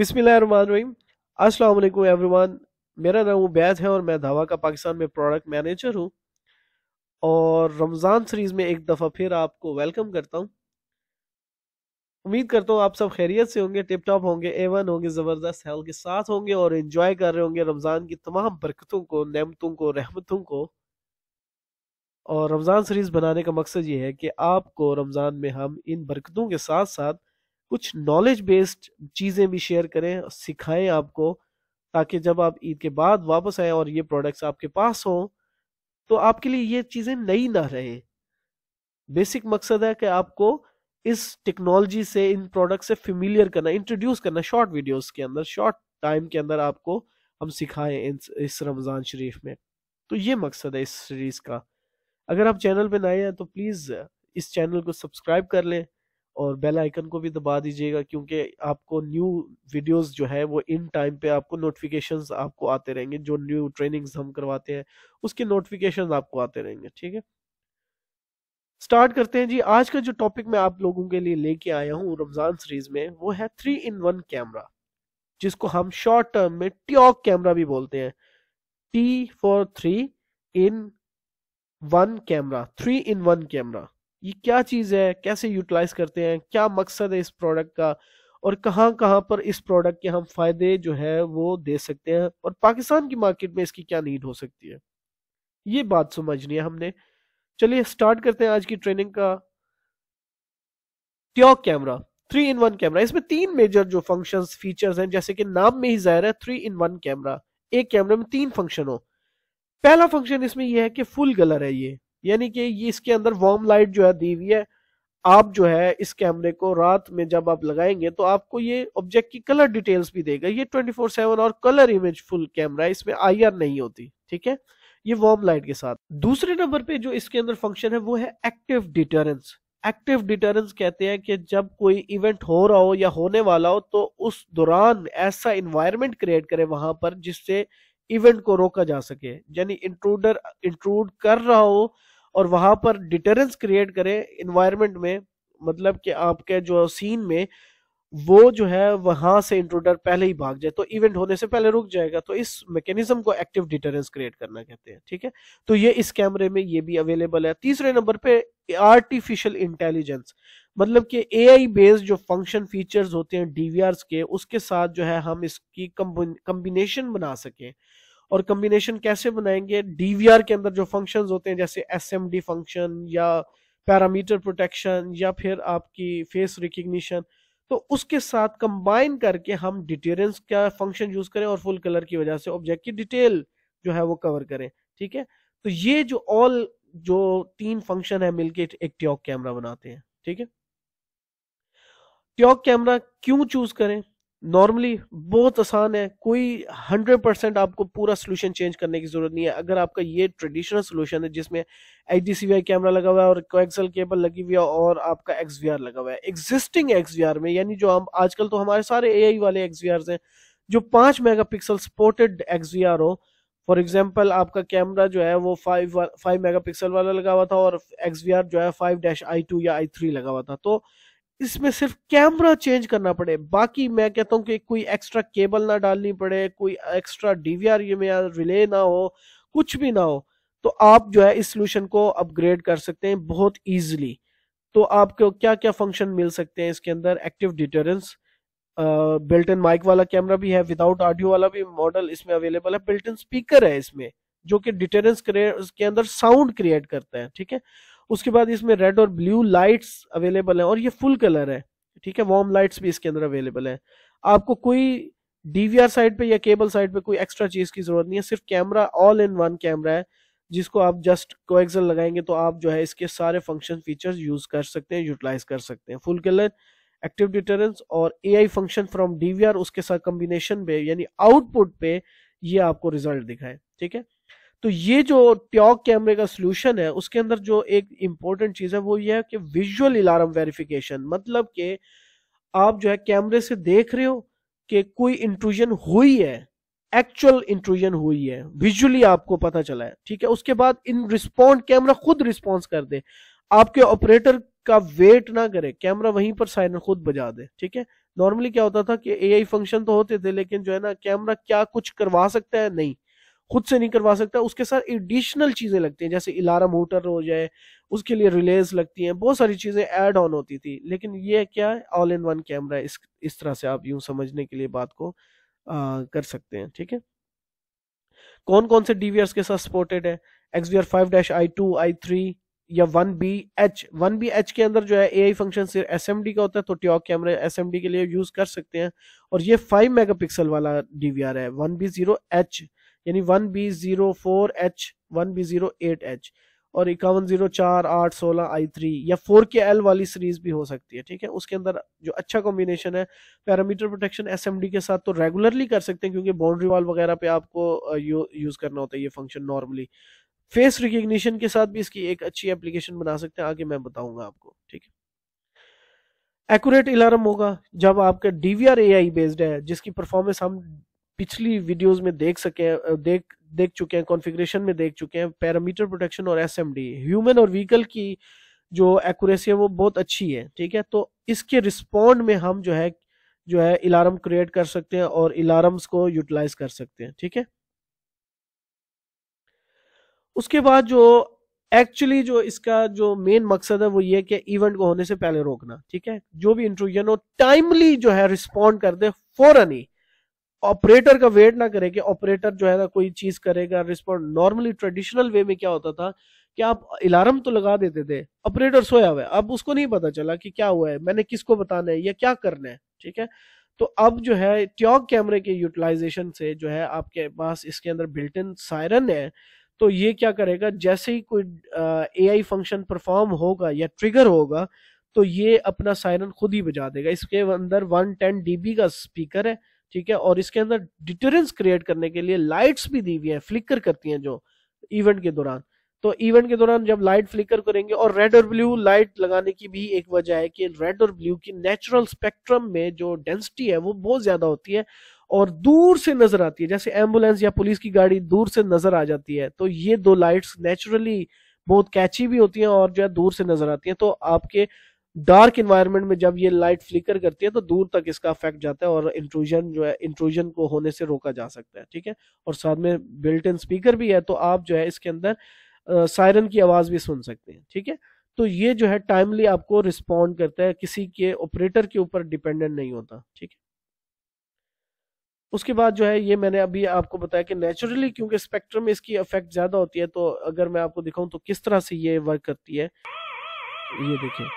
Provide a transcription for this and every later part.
बिस्मिल्लाहिर्रहमानिर्रहीम अस्सलाम वालेकुम एवरीवन मेरा नाम उबैद है और मैं धावा का पाकिस्तान में प्रोडक्ट मैनेजर हूँ और रमज़ान सीरीज़ में एक दफ़ा फिर आपको वेलकम करता हूँ उम्मीद करता हूँ आप सब खैरियत से होंगे टिप टॉप होंगे एवन होंगे ज़बरदस्त हेल के साथ होंगे और इन्जॉय कर रहे होंगे रमज़ान की तमाम बरकतों को नमतों को रहमतों को और रमज़ान सीरीज़ बनाने का मकसद ये है कि आपको रमज़ान में हम इन बरकतों के साथ साथ कुछ नॉलेज बेस्ड चीज़ें भी शेयर करें सिखाएं आपको ताकि जब आप ईद के बाद वापस आए और ये प्रोडक्ट्स आपके पास हों तो आपके लिए ये चीज़ें नई ना रहें बेसिक मकसद है कि आपको इस टेक्नोलॉजी से इन प्रोडक्ट से फेमिलियर करना इंट्रोड्यूस करना शॉर्ट वीडियोस के अंदर शॉर्ट टाइम के अंदर आपको हम सिखाएं इस रमज़ान शरीफ में तो ये मकसद है इस सीरीज़ का अगर आप चैनल पर नए हैं तो प्लीज़ इस चैनल को सब्सक्राइब कर लें और बेल आइकन को भी दबा दीजिएगा क्योंकि आपको न्यू वीडियोस जो है वो इन टाइम पे आपको नोटिफिकेशंस आपको आते रहेंगे जो न्यू ट्रेनिंग्स हम करवाते हैं उसके नोटिफिकेशंस आपको आते रहेंगे ठीक है स्टार्ट करते हैं जी आज का जो टॉपिक मैं आप लोगों के लिए लेके आया हूँ रमजान सीरीज में वो है थ्री इन वन कैमरा जिसको हम शॉर्ट टर्म में टॉक कैमरा भी बोलते हैं T for three in one camera three in one camera ये क्या चीज़ है कैसे यूटिलाइज करते हैं क्या मकसद है इस प्रोडक्ट का और कहाँ कहां पर इस प्रोडक्ट के हम फायदे जो है वो दे सकते हैं और पाकिस्तान की मार्केट में इसकी क्या नीड हो सकती है ये बात समझनी है हमने चलिए स्टार्ट करते हैं आज की ट्रेनिंग का TiOC camera three in one camera इसमें तीन मेजर जो फंक्शंस फीचर्स हैं जैसे कि नाम में ही जाहिर है थ्री इन वन कैमरा एक कैमरे में तीन फंक्शन हो पहला फंक्शन इसमें यह है कि फुल कलर है ये यानी कि ये इसके अंदर वार्म लाइट जो है दी हुई है आप जो है इस कैमरे को रात में जब आप लगाएंगे तो आपको ये ऑब्जेक्ट की कलर डिटेल्स भी देगा ये 24/7 और कलर इमेज फुल कैमरा है इसमें आईआर नहीं होती ठीक है ये वार्म लाइट के साथ दूसरे नंबर पे जो इसके अंदर फंक्शन है वो है एक्टिव डिटरेंस एक्टिव डिटरेंस कहते हैं कि जब कोई इवेंट हो रहा हो या होने वाला हो तो उस दौरान ऐसा इन्वायरमेंट क्रिएट करे वहां पर जिससे इवेंट को रोका जा सके यानी इंट्रूडर इंट्रूड कर रहा हो और वहां पर डिटरेंस क्रिएट करें इन्वायरमेंट में मतलब कि आपके जो सीन में वो जो है वहां से इंट्रोडर पहले ही भाग जाए तो इवेंट होने से पहले रुक जाएगा तो इस मैकेनिज्म को एक्टिव डिटरेंस क्रिएट करना कहते हैं ठीक है तो ये इस कैमरे में ये भी अवेलेबल है तीसरे नंबर पे आर्टिफिशियल इंटेलिजेंस मतलब कि ए आई बेस्ड जो फंक्शन फीचर्स होते हैं डीवीआर के उसके साथ जो है हम इसकी कम्बिनेशन बना सकें और कम्बिनेशन कैसे बनाएंगे डीवीआर के अंदर जो फंक्शंस होते हैं जैसे एस फंक्शन या पैरामीटर प्रोटेक्शन या फिर आपकी फेस रिकग्निशन तो उसके साथ कंबाइन करके हम डिटेरेंस का फंक्शन यूज करें और फुल कलर की वजह से ऑब्जेक्ट की डिटेल जो है वो कवर करें ठीक है तो ये जो ऑल जो तीन फंक्शन है मिलके एक ट्योक कैमरा बनाते हैं ठीक है ट्योक कैमरा क्यों चूज करें नॉर्मली बहुत आसान है कोई हंड्रेड परसेंट आपको पूरा सोल्यूशन चेंज करने की जरूरत नहीं है अगर आपका ये ट्रेडिशनल सोल्यूशन है जिसमें एच कैमरा लगा हुआ है और कोएक्सल केबल लगी हुई है और आपका एक्स वी आर लगा हुआ है एग्जिस्टिंग एक्स वी आर में यानी जो हम आजकल तो हमारे सारे ए आई वाले एक्स वी हैं जो पांच mega pixel supported X V R हो फॉर एग्जाम्पल आपका कैमरा जो है वो फाइव फाइव मेगा पिक्सल वाला लगा हुआ था और एक्स जो है फाइव डैश आई टू या आई थ्री लगा हुआ था तो इसमें सिर्फ कैमरा चेंज करना पड़े बाकी मैं कहता हूँ कि कोई एक्स्ट्रा केबल ना डालनी पड़े कोई एक्स्ट्रा डीवीआर में रिले ना हो कुछ भी ना हो तो आप जो है इस सोल्यूशन को अपग्रेड कर सकते हैं बहुत ईजिली तो आपको क्या क्या फंक्शन मिल सकते हैं इसके अंदर active deterrence built in mic वाला कैमरा भी है विदाउट ऑडियो वाला भी मॉडल इसमें अवेलेबल है बिल्ट इन स्पीकर है इसमें जो कि डिटेरेंस के अंदर साउंड क्रिएट करता है ठीक है उसके बाद इसमें रेड और ब्लू लाइट्स अवेलेबल हैं और ये फुल कलर है ठीक है वार्म लाइट्स भी इसके अंदर अवेलेबल है आपको कोई डीवीआर साइड पे या केबल साइड पे कोई एक्स्ट्रा चीज की जरूरत नहीं है सिर्फ camera all in one camera है जिसको आप जस्ट कोएक्सल लगाएंगे तो आप जो है इसके सारे फंक्शन फीचर्स यूज कर सकते हैं यूटिलाइज कर सकते हैं फुल कलर एक्टिव डिटरेंस और आई फंक्शन फ्रॉम डीवीआर उसके साथ कॉम्बिनेशन पे यानी आउटपुट पे ये आपको रिजल्ट दिखाए ठीक है तो ये जो ट्योक कैमरे का सोल्यूशन है उसके अंदर जो एक इम्पोर्टेंट चीज है वो ये है कि विजुअल अलार्म वेरिफिकेशन मतलब कि आप जो है कैमरे से देख रहे हो कि कोई इंट्रूजन हुई है एक्चुअल इंट्रूजन हुई है विजुअली आपको पता चला है ठीक है उसके बाद इन रिस्पॉन्ड कैमरा खुद रिस्पॉन्स कर दे आपके ऑपरेटर का वेट ना करे कैमरा वहीं पर साइनर खुद बजा दे ठीक है नॉर्मली क्या होता था कि एआई फंक्शन तो होते थे लेकिन जो है ना कैमरा क्या कुछ करवा सकता है नहीं खुद से नहीं करवा सकता उसके साथ एडिशनल चीज़ें लगती हैं जैसे इलारा मोटर हो जाए उसके लिए रिलेज लगती हैं बहुत सारी चीज़ें ऐड ऑन होती थी लेकिन ये क्या है ऑल इन वन कैमरा इस इस तरह से आप यूं समझने के लिए बात को आ, कर सकते हैं ठीक है कौन कौन से डीवीआर के साथ सपोर्टेड है X V R five dash I two I three या one B H one B H के अंदर जो है ए आई फंक्शन सिर्फ एस एम डी का होता है तो TiOC camera S M D के लिए यूज कर सकते हैं और ये फाइव मेगा पिक्सल वाला डी वी आर है वन बी जीरो एच यानी one B zero four H one B zero eight H और इक्यावन जीरो चार आठ सोलह आई थ्री या फोर के एल वाली सीरीज भी हो सकती है ठीक है उसके अंदर जो अच्छा कॉम्बिनेशन है पैरामीटर प्रोटेक्शन एस के साथ तो रेगुलरली कर सकते हैं क्योंकि बाउंड्री वॉल वगैरह पे आपको यू, यूज करना होता है ये फंक्शन नॉर्मली फेस रिकग्निशन के साथ भी इसकी एक अच्छी एप्लीकेशन बना सकते हैं आगे मैं बताऊंगा आपको ठीक है एक्यूरेट अलार्म होगा जब आपका डीवीआर एआई बेस्ड है जिसकी परफॉर्मेंस हम पिछली वीडियोस में देख सके देख देख चुके हैं कॉन्फ़िगरेशन में देख चुके हैं पैरामीटर प्रोटेक्शन और एसएमडी ह्यूमन और व्हीकल की जो एक्यूरेसी है वो बहुत अच्छी है ठीक है तो इसके रिस्पॉन्ड में हम जो है जो है इलार्म क्रिएट कर सकते हैं और इलार्म्स को यूटिलाइज कर सकते हैं ठीक है उसके बाद जो एक्चुअली जो इसका जो मेन मकसद है वो ये कि इवेंट को होने से पहले रोकना ठीक है जो भी इंट्रूजन हो टाइमली जो है रिस्पॉन्ड कर दे फौरन ही ऑपरेटर का वेट ना करें कि ऑपरेटर जो है ना कोई चीज करेगा रिस्पॉन्ड नॉर्मली ट्रेडिशनल वे में क्या होता था कि आप अलार्म तो लगा देते थे ऑपरेटर सोया हुआ है अब उसको नहीं पता चला कि क्या हुआ है मैंने किसको बताना है या क्या करना है ठीक है तो अब जो है ट्योक कैमरे के यूटिलाइजेशन से जो है आपके पास इसके अंदर बिल्ट इन सायरन है तो ये क्या करेगा जैसे ही कोई ए आई फंक्शन परफॉर्म होगा या ट्रिगर होगा तो ये अपना सायरन खुद ही बजा देगा इसके अंदर 110 डीबी का स्पीकर है ठीक है और इसके अंदर डिटरेंस क्रिएट करने के लिए लाइट्स भी दी हुई है फ्लिकर करती हैं जो इवेंट के दौरान तो इवेंट के दौरान जब लाइट फ्लिकर करेंगे और रेड और ब्लू लाइट लगाने की भी एक वजह है कि रेड और ब्लू की नेचुरल स्पेक्ट्रम में जो डेंसिटी है वो बहुत ज्यादा होती है और दूर से नजर आती है जैसे एम्बुलेंस या पुलिस की गाड़ी दूर से नजर आ जाती है तो ये दो लाइट्स नेचुरली बहुत कैची भी होती हैं और जो है दूर से नजर आती हैं तो आपके डार्क इन्वायरमेंट में जब ये लाइट फ्लिकर करती है तो दूर तक इसका इफेक्ट जाता है और इंट्रूजन जो है इंट्रूजन को होने से रोका जा सकता है ठीक है और साथ में बिल्ट इन स्पीकर भी है तो आप जो है इसके अंदर सायरन की आवाज़ भी सुन सकते हैं ठीक है तो ये जो है टाइमली आपको रिस्पॉन्ड करता है किसी के ऑपरेटर के ऊपर डिपेंडेंट नहीं होता ठीक है उसके बाद जो है ये मैंने अभी आपको बताया कि नेचुरली क्योंकि स्पेक्ट्रम इसकी इफेक्ट ज़्यादा होती है तो अगर मैं आपको दिखाऊं तो किस तरह से ये वर्क करती है ये देखिए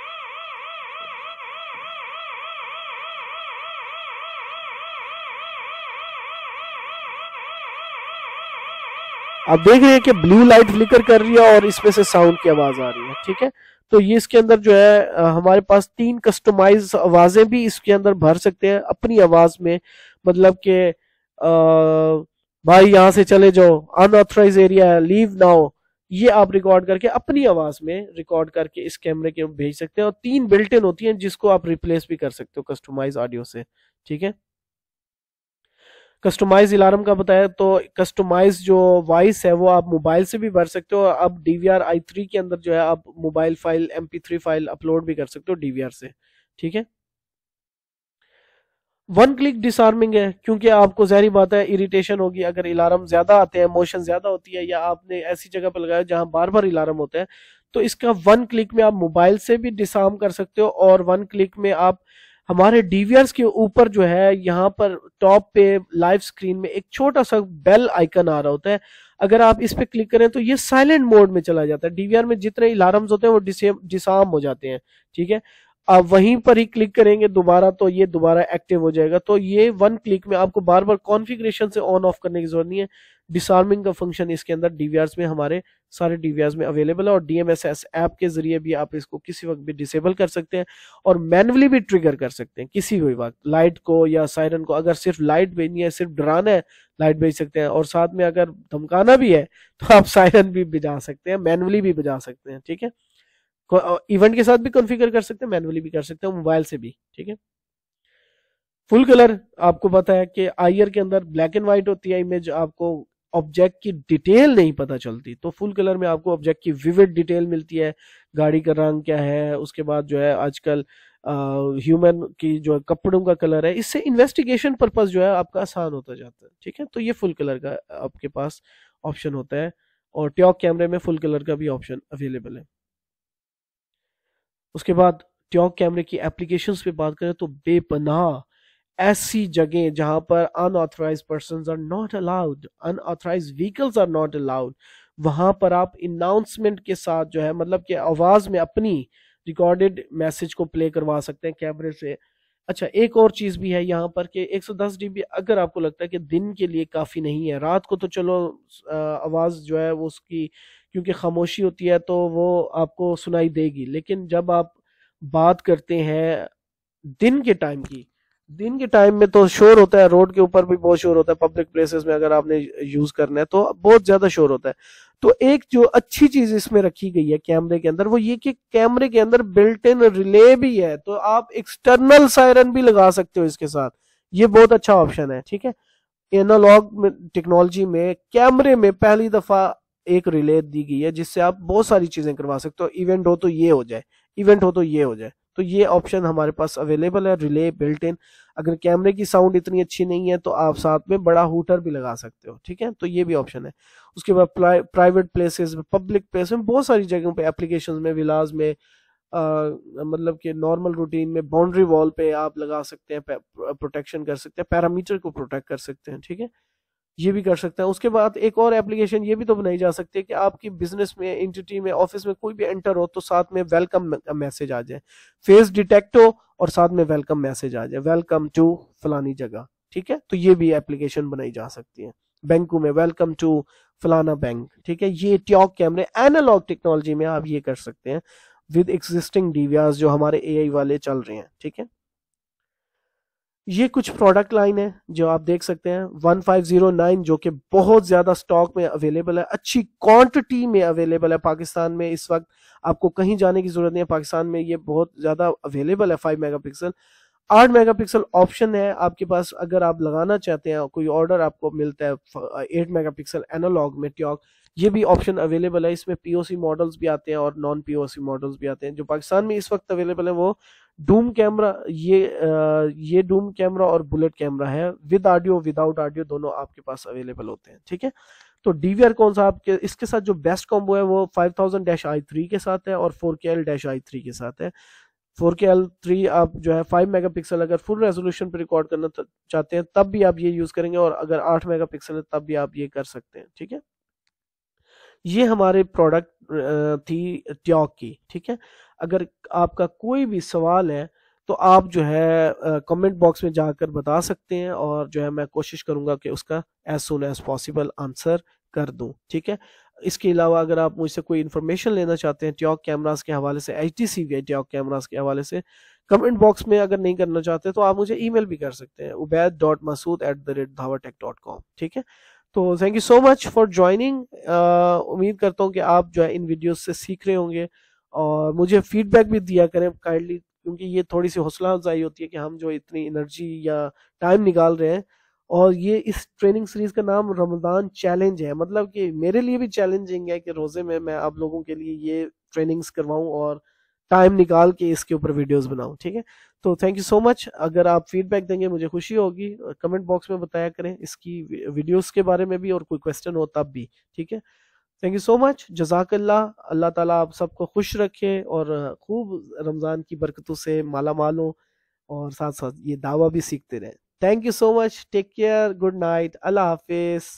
आप देख रहे हैं कि ब्लू लाइट फ्लिकर कर रही है और इसमें से साउंड की आवाज आ रही है ठीक है तो ये इसके अंदर जो है हमारे पास तीन कस्टमाइज आवाजें भी इसके अंदर भर सकते हैं अपनी आवाज में मतलब के आ, भाई यहां से चले जाओ अनऑथराइज एरिया है लीव नाउ ये आप रिकॉर्ड करके अपनी आवाज में रिकॉर्ड करके इस कैमरे के भेज सकते हैं और तीन बिल्टिन होती हैं जिसको आप रिप्लेस भी कर सकते हो कस्टमाइज ऑडियो से ठीक है कस्टमाइज अलार्म का बताया तो कस्टमाइज जो वॉइस है वो आप मोबाइल से भी भर सकते हो अब D V R I three के अंदर जो है आप mobile file M P three file upload भी कर सकते हो डी वी आर से ठीक है वन क्लिक डिसआर्मिंग है क्योंकि आपको जहरी बात है इरिटेशन होगी अगर अलार्म ज्यादा आते हैं मोशन ज्यादा होती है या आपने ऐसी जगह पर लगाया जहां बार बार अलार्म होता है तो इसका वन क्लिक में आप मोबाइल से भी डिसआर्म कर सकते हो और वन क्लिक में आप हमारे डीवीआर के ऊपर जो है यहाँ पर टॉप पे लाइव स्क्रीन में एक छोटा सा बेल आइकन आ रहा होता है अगर आप इस पे क्लिक करें तो ये साइलेंट मोड में चला जाता है डीवीआर में जितने अलार्म होते हैं वो डिसम हो जाते हैं ठीक है आप वहीं पर ही क्लिक करेंगे दोबारा तो ये दोबारा एक्टिव हो जाएगा तो ये वन क्लिक में आपको बार बार कॉन्फ़िगरेशन से ऑन ऑफ करने की जरूरत नहीं है डिसआर्मिंग का फंक्शन इसके अंदर डीवीआर में हमारे सारे डीवीआर में अवेलेबल है और डीएमएसएस ऐप के जरिए भी आप इसको किसी वक्त भी डिसेबल कर सकते हैं और मैनुअली भी ट्रिगर कर सकते हैं किसी भी वक्त लाइट को या साइरन को अगर सिर्फ लाइट भेजनी है सिर्फ डराना है लाइट भेज सकते हैं और साथ में अगर धमकाना भी है तो आप साइरन भी बजा सकते हैं मैनुअली भी बजा सकते हैं ठीक है इवेंट के साथ भी कॉन्फ़िगर कर सकते हैं मैनुअली भी कर सकते हैं मोबाइल से भी ठीक है फुल कलर आपको पता है कि आईयर के अंदर ब्लैक एंड व्हाइट होती है इमेज आपको ऑब्जेक्ट की डिटेल नहीं पता चलती तो फुल कलर में आपको ऑब्जेक्ट की विविड डिटेल मिलती है गाड़ी का रंग क्या है उसके बाद जो है आजकल ह्यूमन की जो है कपड़ों का कलर है इससे इन्वेस्टिगेशन पर्पज जो है आपका आसान होता जाता है ठीक है तो ये फुल कलर का आपके पास ऑप्शन होता है और टॉक कैमरे में फुल कलर का भी ऑप्शन अवेलेबल है उसके बाद ट्योंग कैमरे की एप्लीकेशन पे बात करें तो बेपनाह ऐसी जगह जहां पर unauthorised person are not allowed unauthorised vehicles are not allowed वहां पर आप अनाउंसमेंट के साथ जो है मतलब कि आवाज में अपनी रिकॉर्डेड मैसेज को प्ले करवा सकते हैं कैमरे से अच्छा एक और चीज़ भी है यहाँ पर कि 110 डीबी अगर आपको लगता है कि दिन के लिए काफ़ी नहीं है रात को तो चलो आवाज़ जो है वो उसकी क्योंकि खामोशी होती है तो वो आपको सुनाई देगी लेकिन जब आप बात करते हैं दिन के टाइम की दिन के टाइम में तो शोर होता है रोड के ऊपर भी बहुत शोर होता है पब्लिक प्लेसेस में अगर आपने यूज करना है तो बहुत ज्यादा शोर होता है तो एक जो अच्छी चीज इसमें रखी गई है कैमरे के अंदर वो ये कि कैमरे के अंदर बिल्ट इन रिले भी है तो आप एक्सटर्नल सायरन भी लगा सकते हो इसके साथ ये बहुत अच्छा ऑप्शन है ठीक है एनालॉग टेक्नोलॉजी में कैमरे में पहली दफा एक रिले दी गई है जिससे आप बहुत सारी चीजें करवा सकते हो इवेंट हो तो ये हो जाए इवेंट हो तो ये हो जाए तो ये ऑप्शन हमारे पास अवेलेबल है रिले बिल्ट इन अगर कैमरे की साउंड इतनी अच्छी नहीं है तो आप साथ में बड़ा हूटर भी लगा सकते हो ठीक है तो ये भी ऑप्शन है उसके बाद प्राइवेट प्लेसेस में पब्लिक प्लेस में बहुत सारी जगहों पे एप्लीकेशन में विलाज में आ, मतलब कि नॉर्मल रूटीन में बाउंड्री वॉल पे आप लगा सकते हैं प्रोटेक्शन कर सकते हैं पैरामीटर को प्रोटेक्ट कर सकते हैं ठीक है ये भी कर सकता है उसके बाद एक और एप्लीकेशन ये भी तो बनाई जा सकती है कि आपकी बिजनेस में इंटिटी में ऑफिस में कोई भी एंटर हो तो साथ में वेलकम मैसेज आ जाए फेस डिटेक्ट हो और साथ में वेलकम मैसेज आ जाए वेलकम टू फलानी जगह ठीक है तो ये भी एप्लीकेशन बनाई जा सकती है बैंकों में वेलकम टू फलाना बैंक ठीक है ये टॉक कैमरे एनालॉग टेक्नोलॉजी में आप ये कर सकते हैं विद एग्जिस्टिंग डीवीआर जो हमारे एआई वाले चल रहे हैं ठीक है ये कुछ प्रोडक्ट लाइन है जो आप देख सकते हैं 1509 जो कि बहुत ज़्यादा स्टॉक में अवेलेबल है अच्छी क्वांटिटी में अवेलेबल है पाकिस्तान में इस वक्त आपको कहीं जाने की ज़रूरत नहीं है पाकिस्तान में ये बहुत ज़्यादा अवेलेबल है 5 मेगापिक्सल 8 मेगापिक्सल ऑप्शन है आपके पास अगर आप लगाना चाहते हैं कोई ऑर्डर आपको मिलता है एट मेगा एनालॉग में ट्यॉक ये भी ऑप्शन अवेलेबल है इसमें पीओसी मॉडल्स भी आते हैं और नॉन पीओसी मॉडल्स भी आते हैं जो पाकिस्तान में इस वक्त अवेलेबल है वो डूम कैमरा ये आ, ये डूम कैमरा और बुलेट कैमरा है विद ऑडियो विदाउट ऑडियो दोनों आपके पास अवेलेबल होते हैं ठीक है तो डीवीआर कौन सा आपके इसके साथ जो बेस्ट कॉम्बो है वो 5000 डैश आई थ्री के साथ है और 4KL डैश आई थ्री के साथ है थ्री आप जो है 5 मेगापिक्सल अगर फुल रेजोल्यूशन पर रिकॉर्ड करना चाहते हैं तब भी आप ये यूज करेंगे और अगर 8 मेगापिक्सल है तब भी आप ये कर सकते हैं ठीक है ये हमारे प्रोडक्ट थी त्योक की ठीक है अगर आपका कोई भी सवाल है तो आप जो है कमेंट बॉक्स में जाकर बता सकते हैं और जो है मैं कोशिश करूंगा कि उसका as soon as possible answer कर दूं ठीक है इसके अलावा अगर आप मुझसे कोई इन्फॉर्मेशन लेना चाहते हैं ट्योक कैमरास के हवाले से H D C V TiOC cameras के हवाले से कमेंट बॉक्स में अगर नहीं करना चाहते तो आप मुझे ईमेल भी कर सकते हैं Ubaid dot Masood at the rate Dahua tech dot com ठीक है तो thank you so much for joining उम्मीद करता हूँ कि आप जो है इन वीडियोस से सीख रहे होंगे और मुझे फीडबैक भी दिया करें काइंडली क्योंकि ये थोड़ी सी हौसला अफजाई होती है कि हम जो इतनी एनर्जी या टाइम निकाल रहे हैं और ये इस ट्रेनिंग सीरीज का नाम रमजान चैलेंज है मतलब कि मेरे लिए भी चैलेंजिंग है कि रोजे में मैं आप लोगों के लिए ये ट्रेनिंग्स करवाऊँ और टाइम निकाल के इसके ऊपर वीडियोस बनाऊं ठीक है तो थैंक यू सो मच अगर आप फीडबैक देंगे मुझे खुशी होगी कमेंट बॉक्स में बताया करें इसकी वीडियोस के बारे में भी और कोई क्वेश्चन हो तब भी ठीक है थैंक यू सो मच जजाकल्ला अल्लाह ताला आप सबको खुश रखे और खूब रमज़ान की बरकतों से माला मालो और साथ साथ ये दावा भी सीखते रहें thank you so much take care good night अल्लाह हाफिज़